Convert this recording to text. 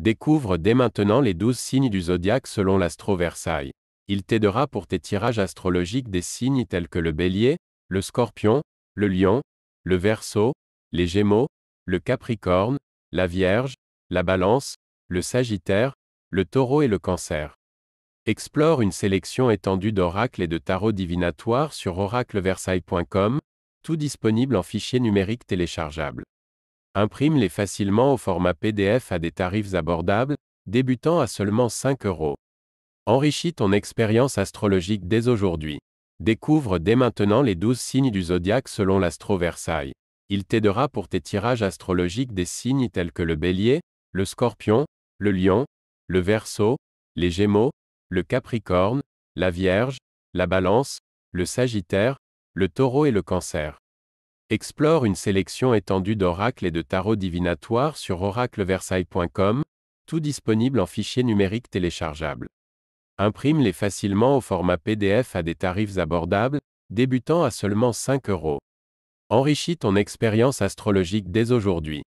Découvre dès maintenant les douze signes du zodiaque selon l'Astro Versailles. Il t'aidera pour tes tirages astrologiques des signes tels que le bélier, le scorpion, le lion, le verso, les gémeaux, le capricorne, la vierge, la balance, le sagittaire, le taureau et le cancer. Explore une sélection étendue d'oracles et de tarots divinatoires sur oracleversailles.com, tout disponible en fichier numérique téléchargeable. Imprime-les facilement au format PDF à des tarifs abordables, débutant à seulement 5 euros. Enrichis ton expérience astrologique dès aujourd'hui. Découvre dès maintenant les 12 signes du zodiaque selon l'Astro Versailles. Il t'aidera pour tes tirages astrologiques des signes tels que le bélier, le scorpion, le lion, le Verseau, les gémeaux, le capricorne, la vierge, la balance, le sagittaire, le taureau et le cancer. Explore une sélection étendue d'oracles et de tarots divinatoires sur oracleversailles.com, tout disponible en fichier numérique téléchargeable. Imprime-les facilement au format PDF à des tarifs abordables, débutant à seulement 5 euros. Enrichis ton expérience astrologique dès aujourd'hui.